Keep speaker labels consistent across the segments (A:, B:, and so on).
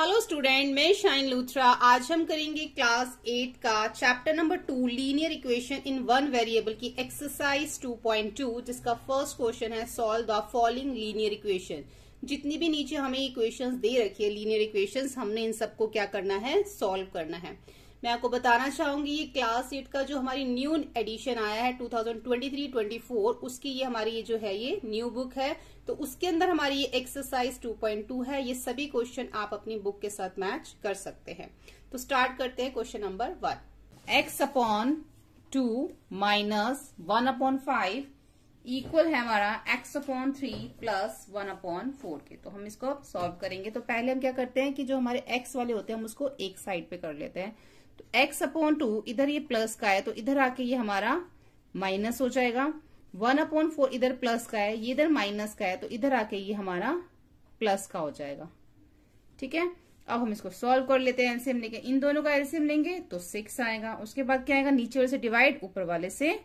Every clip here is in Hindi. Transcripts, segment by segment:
A: हेलो स्टूडेंट मैं शाइन लूथरा आज हम करेंगे क्लास एट का chapter number two linear equation in one variable की एक्सरसाइज 2.2 जिसका फर्स्ट क्वेश्चन है solve the following linear equation जितनी भी नीचे हमें इक्वेशंस दे रखी है लीनियर इक्वेशंस हमने इन सबको क्या करना है सॉल्व करना है मैं आपको बताना चाहूंगी ये क्लास एट का जो हमारी न्यू एडिशन आया है 2023-24 उसकी ये हमारी ये जो है ये न्यू बुक है तो उसके अंदर हमारी ये एक्सरसाइज 2.2 है ये सभी क्वेश्चन आप अपनी बुक के साथ मैच कर सकते हैं तो स्टार्ट करते हैं question number one x upon two minus one upon five equal है हमारा x upon three plus one upon four के तो हम इसको सॉल्व करेंगे तो पहले हम क्या करते हैं कि जो हमारे एक्स वाले होते हैं हम उसको एक साइड पे कर लेते हैं तो x अपॉन टू इधर ये प्लस का है तो इधर आके ये हमारा माइनस हो जाएगा वन अपॉन फोर इधर प्लस का है ये इधर माइनस का है तो इधर आके ये हमारा प्लस का हो जाएगा ठीक है अब हम इसको सॉल्व कर लेते हैं एलसीएम लेके इन दोनों का एलसीएम लेंगे तो सिक्स आएगा उसके बाद क्या आएगा नीचे वाले से डिवाइड ऊपर वाले से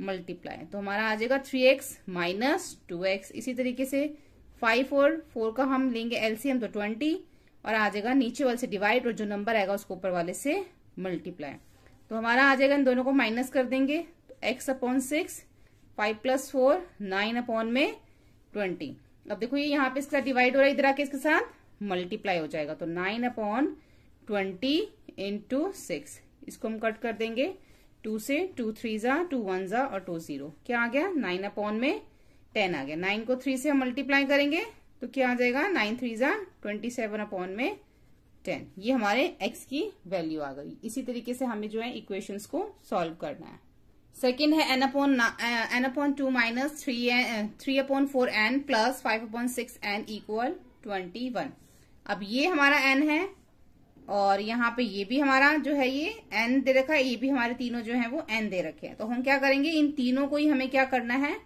A: मल्टीप्लाई तो हमारा आ जाएगा three x minus two x इसी तरीके से फाइव और फोर का हम लेंगे एलसीएम तो ट्वेंटी और आ जाएगा नीचे वाले से डिवाइड और जो नंबर आएगा उसको ऊपर वाले से मल्टीप्लाई तो हमारा आ जाएगा इन दोनों को माइनस कर देंगे तो x upon six five plus four nine upon में ट्वेंटी अब देखो ये यहाँ पे इसके साथ डिवाइड हो रहा है इधर आके इसके साथ मल्टीप्लाई हो जाएगा तो nine upon twenty into six इसको हम कट कर देंगे टू से टू थ्री जा टू वन जा और टू जीरो क्या आ गया नाइन अपॉन में टेन आ गया नाइन को थ्री से हम मल्टीप्लाई करेंगे तो क्या आ जाएगा नाइन थ्री जा ट्वेंटी सेवन अपॉन में टेन ये हमारे एक्स की वैल्यू आ गई इसी तरीके से हमें जो है इक्वेशन को सॉल्व करना है सेकेंड है n upon n upon two minus three three upon four n plus five upon six n equal twenty one अब ये हमारा एन है और यहाँ पे ये भी हमारा जो है ये एन दे रखा है ये भी हमारे तीनों जो है वो एन दे रखे हैं तो हम क्या करेंगे इन तीनों को ही हमें क्या करना है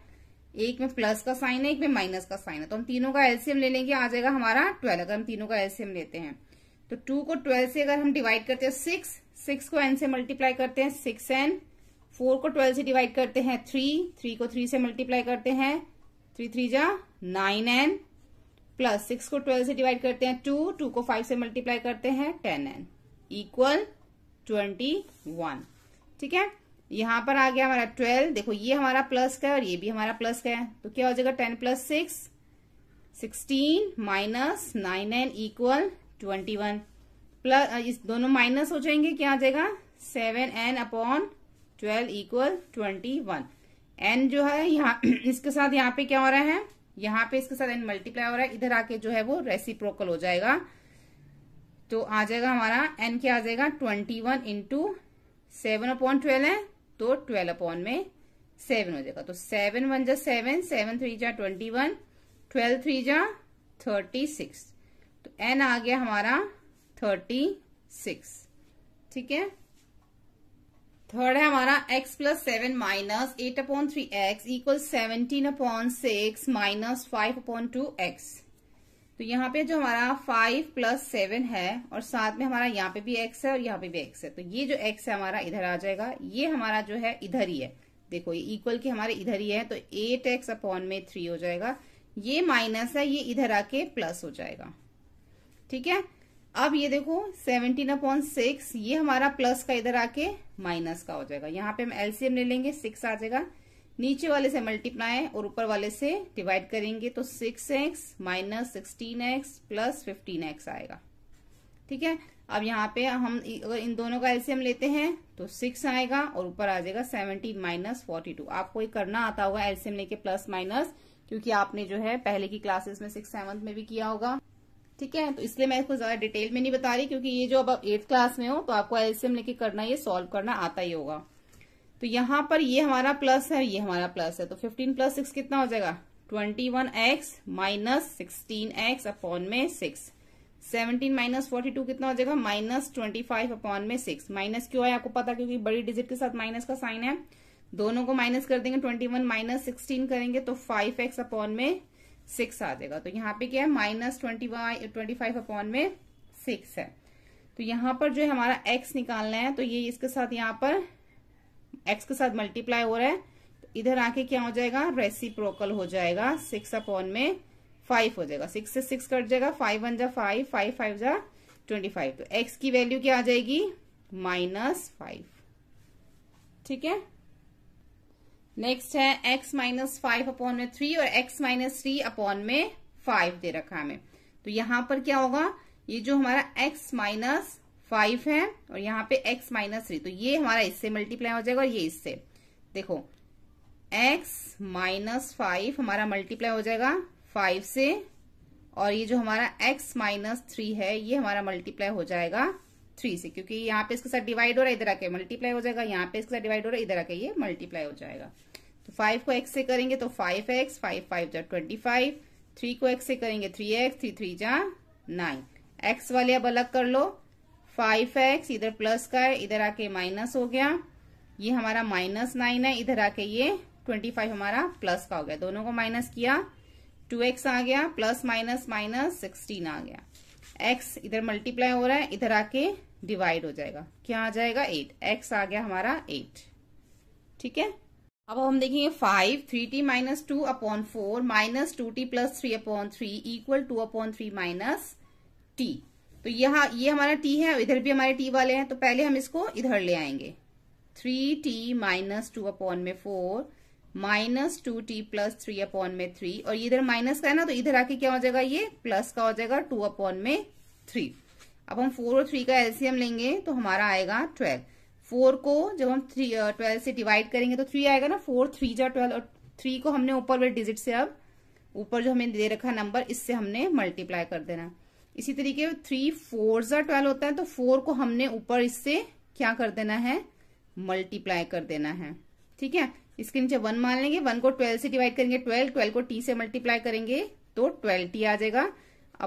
A: एक में प्लस का साइन है एक में माइनस का साइन है तो हम तीनों का एल्सियम ले लेंगे आ जाएगा हमारा ट्वेल्व अगर हम तीनों का एल्सियम लेते हैं तो टू को ट्वेल्व से अगर हम डिवाइड करते हैं सिक्स सिक्स को एन से मल्टीप्लाई करते हैं सिक्स एन फोर को ट्वेल्व से डिवाइड करते हैं थ्री थ्री को थ्री से मल्टीप्लाई करते हैं थ्री थ्री जा नाइन एन प्लस सिक्स को ट्वेल्व से डिवाइड करते हैं टू टू को फाइव से मल्टीप्लाई करते हैं ten n equal twenty one ठीक है यहां पर आ गया हमारा ट्वेल्व देखो ये हमारा प्लस का है और ये भी हमारा प्लस का है तो क्या हो जाएगा ten plus six sixteen minus nine n equal twenty one plus इस दोनों माइनस हो जाएंगे क्या आ जाएगा seven n upon twelve equal twenty one n जो है यहाँ इसके साथ यहाँ पे क्या हो रहा है यहाँ पे इसके साथ एन मल्टीप्लाई हो रहा है इधर आके जो है वो रेसिप्रोकल हो जाएगा तो आ जाएगा हमारा एन क्या आ जाएगा twenty one into seven upon twelve है तो ट्वेल्व अपॉन में सेवन हो जाएगा तो सेवन वन जा सेवन सेवन थ्री जा ट्वेंटी वन ट्वेल्व थ्री जा थर्टी सिक्स तो एन आ गया हमारा थर्टी सिक्स ठीक है थर्ड है हमारा x plus seven minus eight upon three x equal seventeen upon six minus five upon two x तो यहाँ पे जो हमारा फाइव प्लस सेवन है और साथ में हमारा यहाँ पे भी x है और यहाँ पे भी x है तो ये जो x है हमारा इधर आ जाएगा ये हमारा जो है इधर ही है देखो ये इक्वल के हमारे इधर ही है तो एट एक्स अपॉन में थ्री हो जाएगा ये माइनस है ये इधर आके प्लस हो जाएगा ठीक है अब ये देखो सेवनटीन अपॉन सिक्स ये हमारा प्लस का इधर आके माइनस का हो जाएगा यहाँ पे हम एलसीएम ले लेंगे सिक्स आ जाएगा नीचे वाले से मल्टीप्लाई और ऊपर वाले से डिवाइड करेंगे तो six x minus sixteen x plus fifteen x आएगा ठीक है अब यहाँ पे हम अगर इन दोनों का एलसीएम लेते हैं तो सिक्स आएगा और ऊपर आ जाएगा सेवनटीन माइनस फोर्टी टू आपको ये करना आता होगा एलसीएम लेके प्लस माइनस क्योंकि आपने जो है पहले की क्लासेस में सिक्स सेवन्थ में भी किया होगा ठीक है तो इसलिए मैं इसको ज्यादा डिटेल में नहीं बता रही क्योंकि ये जो अब आप एट्थ क्लास में हो तो आपको एलसीएम लेके करना ये सॉल्व करना आता ही होगा तो यहाँ पर ये हमारा प्लस है ये हमारा प्लस है तो फिफ्टीन प्लस सिक्स कितना हो जाएगा twenty one x minus sixteen x upon में six seventeen minus forty two कितना हो जाएगा माइनस ट्वेंटी फाइव अपॉन में सिक्स माइनस क्यों है आपको पता क्योंकि बड़ी डिजिट के साथ माइनस का साइन है दोनों को माइनस कर देंगे ट्वेंटी वन माइनस सिक्सटीन करेंगे तो फाइव एक्स अपॉन में सिक्स आ जाएगा तो यहाँ पे क्या है minus twenty twenty five upon में सिक्स है तो यहाँ पर जो है हमारा एक्स निकालना है तो ये इसके साथ यहाँ पर एक्स के साथ मल्टीप्लाई हो रहा है तो इधर आके क्या हो जाएगा रेसिप्रोकल हो जाएगा सिक्स अपॉन में फाइव हो जाएगा सिक्स से सिक्स कट जाएगा फाइव वन जा फाइव फाइव फाइव जा ट्वेंटी फाइव तो एक्स की वैल्यू क्या आ जाएगी माइनस फाइव ठीक है नेक्स्ट है x माइनस फाइव अपॉन में थ्री और x माइनस थ्री अपॉन में फाइव दे रखा हमें तो यहां पर क्या होगा ये जो हमारा x माइनस फाइव है और यहाँ पे x माइनस थ्री तो ये हमारा इससे मल्टीप्लाई हो जाएगा और ये इससे देखो x माइनस फाइव हमारा मल्टीप्लाई हो जाएगा फाइव से और ये जो हमारा x माइनस थ्री है ये हमारा मल्टीप्लाई हो जाएगा थ्री से क्योंकि यहाँ पे इसके साथ डिवाइड हो रहा है इधर आके मल्टीप्लाई हो जाएगा यहाँ पे इसके साथ डिवाइड हो रहा है इधर आके ये मल्टीप्लाई हो जाएगा तो फाइव को एक्स से करेंगे तो फाइव एक्स फाइव फाइव जा ट्वेंटी फाइव थ्री को एक्स से करेंगे थ्री एक्स थ्री थ्री जा नाइन एक्स वाले अब अलग कर लो फाइव एक्स इधर प्लस का है इधर आके माइनस हो गया ये हमारा माइनस नाइन है इधर आके ये ट्वेंटी फाइव हमारा प्लस का हो गया दोनों को माइनस किया टू एक्स आ गया प्लस माइनस माइनस सिक्सटीन आ गया एक्स इधर मल्टीप्लाई हो रहा है इधर आके डिवाइड हो जाएगा क्या आ जाएगा एट एक्स आ गया हमारा एट ठीक है अब हम देखेंगे five three t minus two upon four minus two t plus three upon three equal two upon three minus t तो यहाँ ये हमारा टी है इधर भी हमारे टी वाले हैं तो पहले हम इसको इधर ले आएंगे three t minus two upon में four minus two t plus three upon में थ्री और इधर माइनस का है ना तो इधर आके क्या हो जाएगा ये प्लस का हो जाएगा टू अपॉन में थ्री अब हम फोर और थ्री का एलसीएम लेंगे तो हमारा आएगा ट्वेल्व फोर को जब हम थ्री ट्वेल्व से डिवाइड करेंगे तो थ्री आएगा ना फोर थ्री जा ट्वेल्व और थ्री को हमने ऊपर वाले डिजिट से अब ऊपर जो हमें दे रखा नंबर इससे हमने मल्टीप्लाई कर देना इसी तरीके थ्री फोर जा ट्वेल्व होता है तो फोर को हमने ऊपर इससे क्या कर देना है मल्टीप्लाई कर देना है ठीक है इसके नीचे वन मान लेंगे वन को ट्वेल्व से डिवाइड करेंगे ट्वेल्व ट्वेल्व को टी से मल्टीप्लाई करेंगे तो ट्वेल्व टी आ जाएगा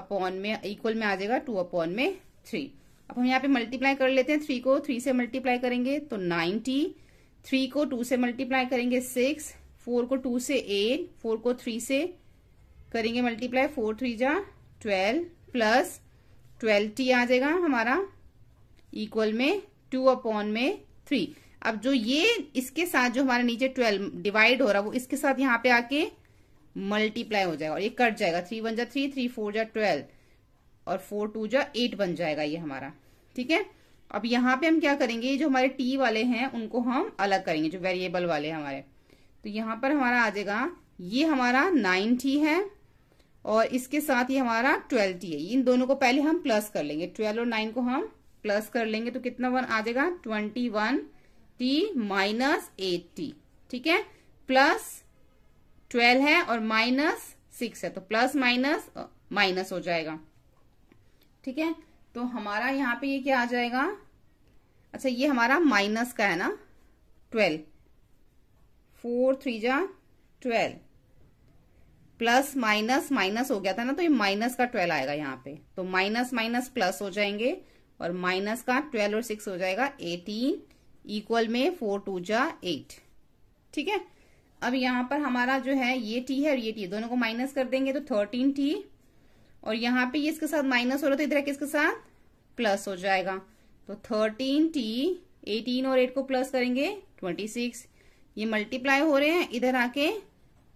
A: अपॉन में इक्वल में आ जाएगा टू अपॉन में थ्री अब हम यहाँ पे मल्टीप्लाई कर लेते हैं थ्री को थ्री से मल्टीप्लाई करेंगे तो नाइन टी थ्री को टू से मल्टीप्लाई करेंगे सिक्स फोर को टू से एट फोर को थ्री से करेंगे मल्टीप्लाई फोर थ्री जा ट्वेल्व प्लस ट्वेल्व टी आ जाएगा हमारा इक्वल में टू अपॉन में थ्री अब जो ये इसके साथ जो हमारा नीचे ट्वेल्व डिवाइड हो रहा है वो इसके साथ यहाँ पे आके मल्टीप्लाई हो जाएगा और ये कट जाएगा थ्री वन जा थ्री थ्री फोर जा ट्वेल्व और फोर टू जा एट बन जाएगा ये हमारा ठीक है अब यहाँ पे हम क्या करेंगे जो हमारे टी वाले हैं उनको हम अलग करेंगे जो वेरिएबल वाले हैं हमारे तो यहाँ पर हमारा आ जाएगा ये हमारा नाइन टी है और इसके साथ ये हमारा ट्वेल्व टी है इन दोनों को पहले हम प्लस कर लेंगे ट्वेल्व और नाइन को हम प्लस कर लेंगे तो कितना वन आ जाएगा twenty one t minus eight t ठीक है प्लस ट्वेल्व है और माइनस सिक्स है तो प्लस माइनस माइनस हो जाएगा ठीक है तो हमारा यहाँ पे ये क्या आ जाएगा अच्छा ये हमारा माइनस का है ना ट्वेल्व फोर थ्री जा ट्वेल्व प्लस माइनस माइनस हो गया था ना तो ये माइनस का ट्वेल्व आएगा यहां पे तो माइनस माइनस प्लस हो जाएंगे और माइनस का ट्वेल्व और सिक्स हो जाएगा एटीन इक्वल में फोर टू जा एट ठीक है अब यहां पर हमारा जो है ये टी है और ये टी दोनों को माइनस कर देंगे तो थर्टीन टी और यहाँ पे ये इसके साथ माइनस हो रहा तो इधर किसके साथ प्लस हो जाएगा तो थर्टीन टी एटीन और एट को प्लस करेंगे ट्वेंटी सिक्स ये मल्टीप्लाई हो रहे हैं इधर आके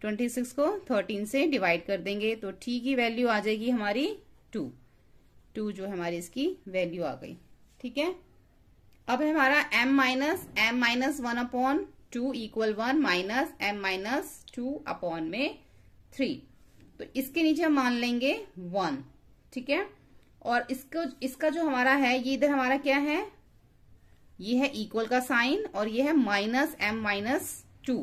A: ट्वेंटी सिक्स को थर्टीन से डिवाइड कर देंगे तो टी की वैल्यू आ जाएगी हमारी टू टू जो हमारी इसकी वैल्यू आ गई ठीक है अब हमारा m minus m minus one upon two equal one minus m minus two upon में थ्री तो इसके नीचे हम मान लेंगे वन ठीक है और इसको इसका जो हमारा है ये इधर हमारा क्या है ये है इक्वल का साइन और ये है माइनस एम माइनस टू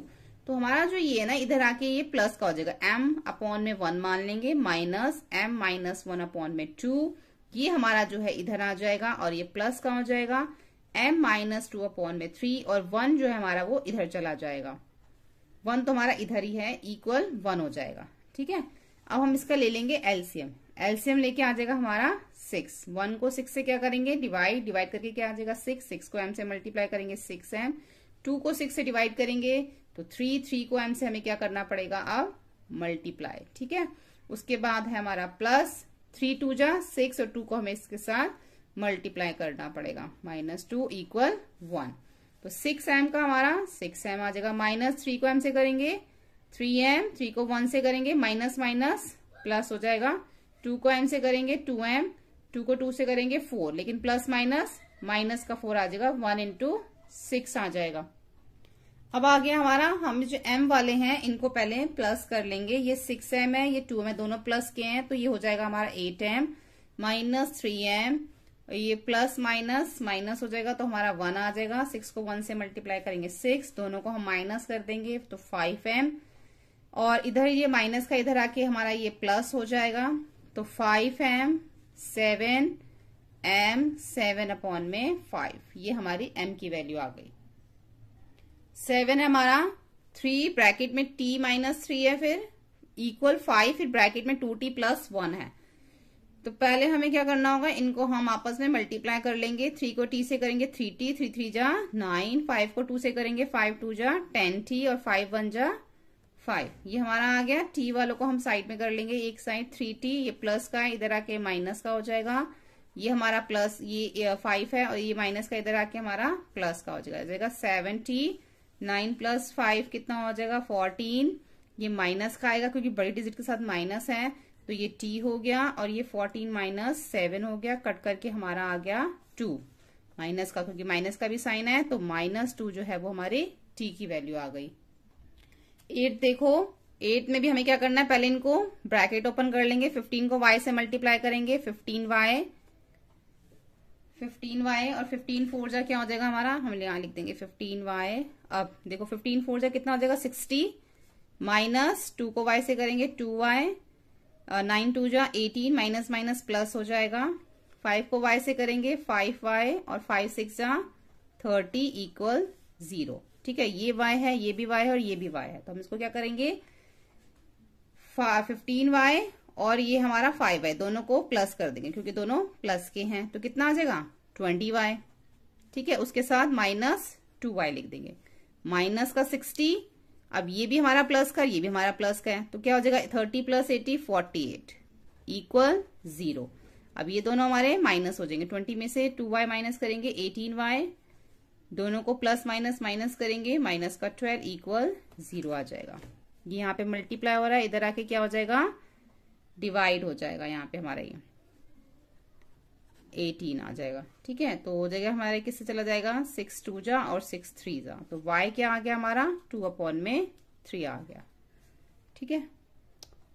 A: तो हमारा जो ये है ना इधर आके ये प्लस का हो जाएगा एम अपॉन में वन मान लेंगे minus m minus one upon में टू ये हमारा जो है इधर आ जाएगा और ये प्लस का हो जाएगा एम माइनस टू अपॉन में थ्री और वन जो है हमारा वो इधर चला जाएगा वन तो हमारा इधर ही है इक्वल वन हो जाएगा ठीक है अब हम इसका ले लेंगे एलसीएम एलसीएम लेके आ जाएगा हमारा सिक्स वन को सिक्स से क्या करेंगे डिवाइड डिवाइड करके क्या आ जाएगा सिक्स सिक्स को एम से मल्टीप्लाई करेंगे सिक्स एम टू को सिक्स से डिवाइड करेंगे तो थ्री थ्री को एम से हमें क्या करना पड़ेगा अब मल्टीप्लाई ठीक है उसके बाद है हमारा प्लस थ्री टू जा सिक्स और टू को हमें इसके साथ मल्टीप्लाई करना पड़ेगा माइनस टू इक्वल वन तो सिक्स एम का हमारा सिक्स एम आ जाएगा माइनस थ्री को एम से करेंगे थ्री एम थ्री को वन से करेंगे माइनस माइनस प्लस हो जाएगा टू को एम से करेंगे टू एम टू को टू से करेंगे फोर लेकिन प्लस माइनस माइनस का फोर आ जाएगा वन इंटू सिक्स आ जाएगा अब आ गया हमारा हम जो एम वाले हैं इनको पहले प्लस कर लेंगे ये सिक्स एम है ये टू एम है दोनों प्लस के हैं तो ये हो जाएगा हमारा eight m minus three m ये प्लस माइनस माइनस हो जाएगा तो हमारा वन आ जाएगा सिक्स को वन से मल्टीप्लाई करेंगे सिक्स दोनों को हम माइनस कर देंगे तो फाइव एम और इधर ये माइनस का इधर आके हमारा ये प्लस हो जाएगा तो five m seven m seven upon में फाइव ये हमारी एम की वैल्यू आ गई सेवन है हमारा थ्री ब्रैकेट में टी माइनस थ्री है फिर इक्वल फाइव फिर ब्रैकेट में टू टी प्लस वन है तो पहले हमें क्या करना होगा इनको हम आपस में मल्टीप्लाई कर लेंगे थ्री को टी से करेंगे थ्री टी थ्री थ्री जा नाइन फाइव को टू से करेंगे फाइव टू जा टेन टी और फाइव वन जा फाइव ये हमारा आ गया टी वालों को हम साइड में कर लेंगे एक साइड थ्री टी ये प्लस का है इधर आके माइनस का हो जाएगा ये हमारा प्लस ये फाइव है और ये माइनस का इधर आके हमारा प्लस का हो जाएगा जाएगा seven t nine plus five कितना हो जाएगा फोर्टीन ये माइनस का आएगा क्योंकि बड़ी डिजिट के साथ माइनस है तो ये t हो गया और ये फोर्टीन माइनस सेवन हो गया कट करके हमारा आ गया टू माइनस का क्योंकि माइनस का भी साइन है तो माइनस टू जो है वो हमारे टी की वैल्यू आ गई एट देखो एट में भी हमें क्या करना है पहले इनको ब्रैकेट ओपन कर लेंगे फिफ्टीन को वाई से मल्टीप्लाई करेंगे फिफ्टीन वाई फिफ्टीन वाई और फिफ्टीन फोर जा क्या हो जाएगा हमारा हम यहां लिख देंगे फिफ्टीन वाई अब देखो फिफ्टीन फोर जा कितना हो जाएगा सिक्सटी माइनस टू को वाई से करेंगे टू वाई नाइन टू जा एटीन माइनस माइनस प्लस हो जाएगा फाइव को वाई से करेंगे फाइव वाई और फाइव सिक्स जा थर्टी इक्वल जीरो ठीक है ये वाई है ये भी वाई है और ये भी वाई है तो हम इसको क्या करेंगे फिफ्टीन वाई और ये हमारा फाइव है दोनों को प्लस कर देंगे क्योंकि दोनों प्लस के हैं तो कितना आ जाएगा ट्वेंटी वाई ठीक है उसके साथ माइनस टू वाई लिख देंगे माइनस का सिक्सटी अब ये भी हमारा प्लस का ये भी हमारा प्लस का है तो क्या हो जाएगा thirty plus eighty forty eight equal zero अब ये दोनों हमारे माइनस हो जाएंगे ट्वेंटी में से टू वाई माइनस करेंगे एटीन वाई दोनों को प्लस माइनस माइनस करेंगे माइनस का ट्वेल्व इक्वल जीरो आ जाएगा ये यहाँ पे मल्टीप्लाई हो रहा है इधर आके क्या हो जाएगा डिवाइड हो जाएगा यहाँ पे हमारा ये एटीन आ जाएगा ठीक है तो हो जाएगा हमारे किससे चला जाएगा सिक्स टू जा और सिक्स थ्री जा तो y क्या आ गया हमारा टू अपॉन में थ्री आ गया ठीक है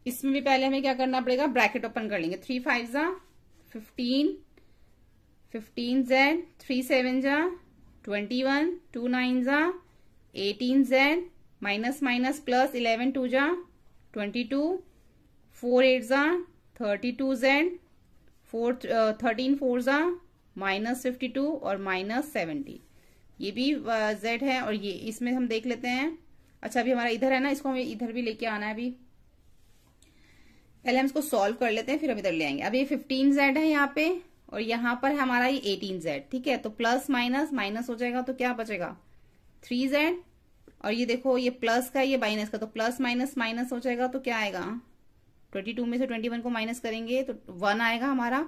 A: इसमें भी पहले हमें क्या करना पड़ेगा ब्रैकेट ओपन कर लेंगे थ्री फाइव जा fifteen fifteen z three seven जा ट्वेंटी वन टू नाइन जा eighteen z minus minus plus eleven two जा ट्वेंटी टू फोर एट जा thirty two z four thirteen four ज़ा माइनस फिफ्टी टू और माइनस सेवेंटी ये भी जेड है और ये इसमें हम देख लेते हैं अच्छा अभी हमारा इधर है ना इसको हमें इधर भी लेके आना है अभी पहले हम इसको सॉल्व कर लेते हैं फिर हम इधर ले आएंगे अब ये फिफ्टीन जेड है यहाँ पे और यहाँ पर हमारा ये एटीन जेड ठीक है तो प्लस माइनस माइनस हो जाएगा तो क्या बचेगा थ्री जेड और ये देखो ये प्लस का ये माइनस का तो प्लस माइनस माइनस हो जाएगा तो क्या आएगा ट्वेंटी टू में से ट्वेंटी वन को माइनस करेंगे तो वन आएगा हमारा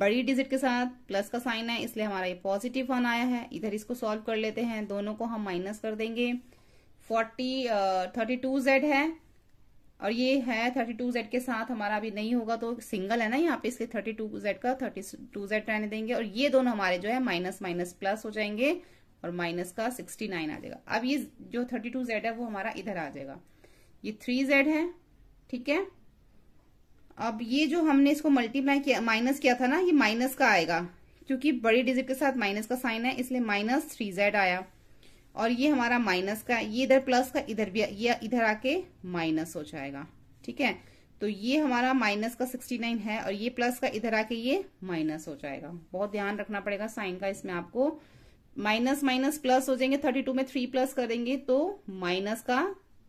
A: बड़ी डिजिट के साथ प्लस का साइन है इसलिए हमारा ये पॉजिटिव वन आया है इधर इसको सॉल्व कर लेते हैं दोनों को हम माइनस कर देंगे फोर्टी थर्टी टू जेड है और ये है थर्टी टू जेड के साथ हमारा अभी नहीं होगा तो सिंगल है ना यहाँ पे इसके थर्टी टू जेड का थर्टी टू जेड रहने देंगे और ये दोनों हमारे जो है माइनस माइनस प्लस हो जाएंगे और माइनस का सिक्सटी नाइन आ जाएगा अब ये जो थर्टी टू जेड है वो हमारा इधर आ जाएगा ये थ्री जेड है ठीक है अब ये जो हमने इसको मल्टीप्लाई किया माइनस किया था ना ये माइनस का आएगा क्योंकि बड़ी डिजिट के साथ माइनस का साइन है इसलिए माइनस थ्री जेड आया और ये हमारा माइनस का ये इधर प्लस का इधर भी ये इधर आके माइनस हो जाएगा ठीक है तो ये हमारा माइनस का सिक्सटी नाइन है और ये प्लस का इधर आके ये माइनस हो जाएगा बहुत ध्यान रखना पड़ेगा साइन का इसमें आपको माइनस माइनस प्लस हो जाएंगे थर्टी टू में थ्री प्लस करेंगे तो माइनस का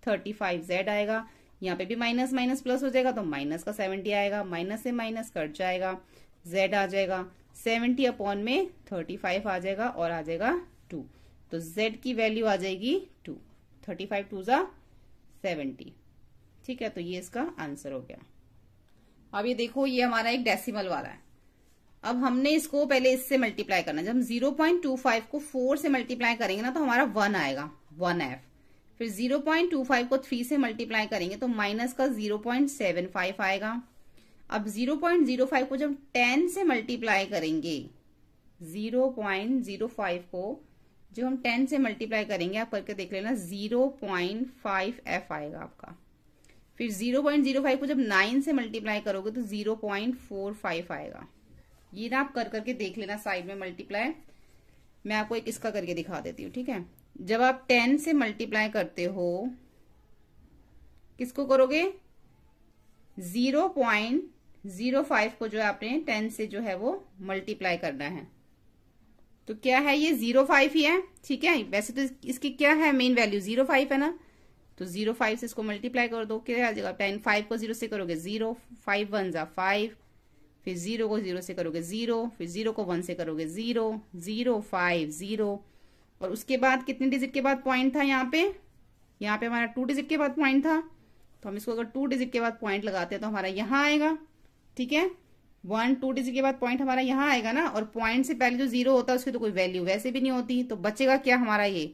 A: थर्टी फाइव जेड आएगा यहाँ पे भी माइनस माइनस प्लस हो जाएगा तो माइनस का सेवेंटी आएगा माइनस से माइनस कट जाएगा जेड आ जाएगा सेवेंटी अपॉन में थर्टी फाइव आ जाएगा और आ जाएगा टू तो जेड की वैल्यू आ जाएगी टू थर्टी फाइव टू जा सेवेंटी ठीक है तो ये इसका आंसर हो गया अब ये देखो ये हमारा एक डेसिमल वाला है अब हमने इसको पहले इससे मल्टीप्लाई करना जब हम 0.25 को 4 से मल्टीप्लाई करेंगे ना तो हमारा 1 आएगा 1f फिर 0.25 को 3 से मल्टीप्लाई करेंगे तो माइनस का 0.75 आएगा अब 0.05 को जब 10 से मल्टीप्लाई करेंगे 0.05 को जो हम 10 से मल्टीप्लाई करेंगे आप करके देख लेना 0.5f आएगा आपका फिर 0.05 को जब 9 से मल्टीप्लाई करोगे तो 0.45 आएगा ये ना आप कर करके देख लेना साइड में मल्टीप्लाई मैं आपको एक इसका करके दिखा देती हूँ ठीक है जब आप टेन से मल्टीप्लाई करते हो किसको करोगे जीरो पॉइंट जीरो फाइव को जो है आपने टेन से जो है वो मल्टीप्लाई करना है तो क्या है ये जीरो फाइव ही है ठीक है वैसे तो इसकी क्या है मेन वैल्यू जीरो फाइव है ना तो जीरो फाइव से इसको मल्टीप्लाई कर दो क्या आ जाएगा टेन फाइव को जीरो से करोगे जीरो फाइव वन जा फाइव फिर जीरो को जीरो से करोगे जीरो फिर जीरो को वन से करोगे जीरो जीरो फाइव जीरो और उसके बाद कितने डिजिट के बाद पॉइंट था यहाँ पे यहाँ पे हमारा टू डिजिट के बाद पॉइंट था तो हम इसको अगर टू डिजिट के बाद पॉइंट लगाते हैं तो हमारा यहाँ आएगा ठीक है वन टू डिजिट के बाद पॉइंट हमारा यहाँ आएगा ना और पॉइंट से पहले जो जीरो होता है उसकी तो कोई वैल्यू वैसे भी नहीं होती तो बचेगा क्या हमारा ये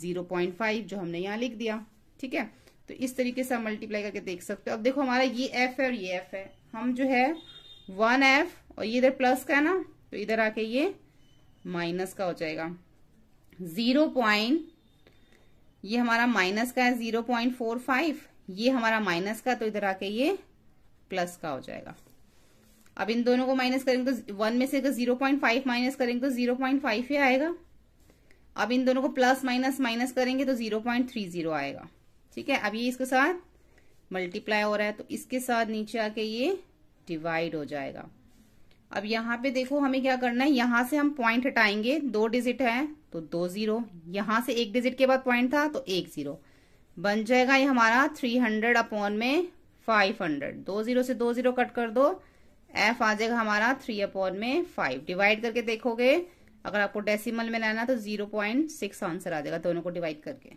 A: जीरो पॉइंट फाइव जो हमने यहाँ लिख दिया ठीक है तो इस तरीके से हम मल्टीप्लाई करके देख सकते हो अब देखो हमारा ये एफ है और ये एफ है हम जो है वन एफ और ये इधर प्लस का है ना तो इधर आके ये माइनस का हो जाएगा जीरो पॉइंट ये हमारा माइनस का है जीरो पॉइंट फोर फाइव ये हमारा माइनस का तो इधर आके ये प्लस का हो जाएगा अब इन दोनों को माइनस करेंगे तो वन में से अगर जीरो पॉइंट फाइव माइनस करेंगे तो जीरो पॉइंट फाइव ही आएगा अब इन दोनों को प्लस माइनस माइनस करेंगे तो जीरो पॉइंट थ्री जीरो आएगा ठीक है अब ये इसके साथ मल्टीप्लाई हो रहा है तो इसके साथ नीचे आके ये डिवाइड हो जाएगा अब यहां पे देखो हमें क्या करना है यहां से हम पॉइंट हटाएंगे दो डिजिट है तो दो जीरो यहां से एक डिजिट के बाद पॉइंट था तो एक जीरो बन जाएगा ये हमारा थ्री हंड्रेड अपॉन में फाइव हंड्रेड दो जीरो से दो जीरो कट कर दो एफ आ जाएगा हमारा थ्री अपॉन में फाइव डिवाइड करके देखोगे अगर आपको डेसिमल में लाना तो जीरो पॉइंट सिक्स आंसर आ जाएगा दोनों को डिवाइड करके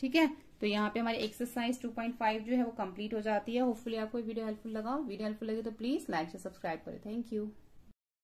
A: ठीक है तो यहाँ पे हमारी एक्सरसाइज टू पॉइंट फाइव जो है वो कंप्लीट हो जाती है होपफुली आपको वीडियो हेल्पफुल लगा वीडियो हेल्पफुल लगे तो प्लीज लाइक से सब्सक्राइब करें थैंक यू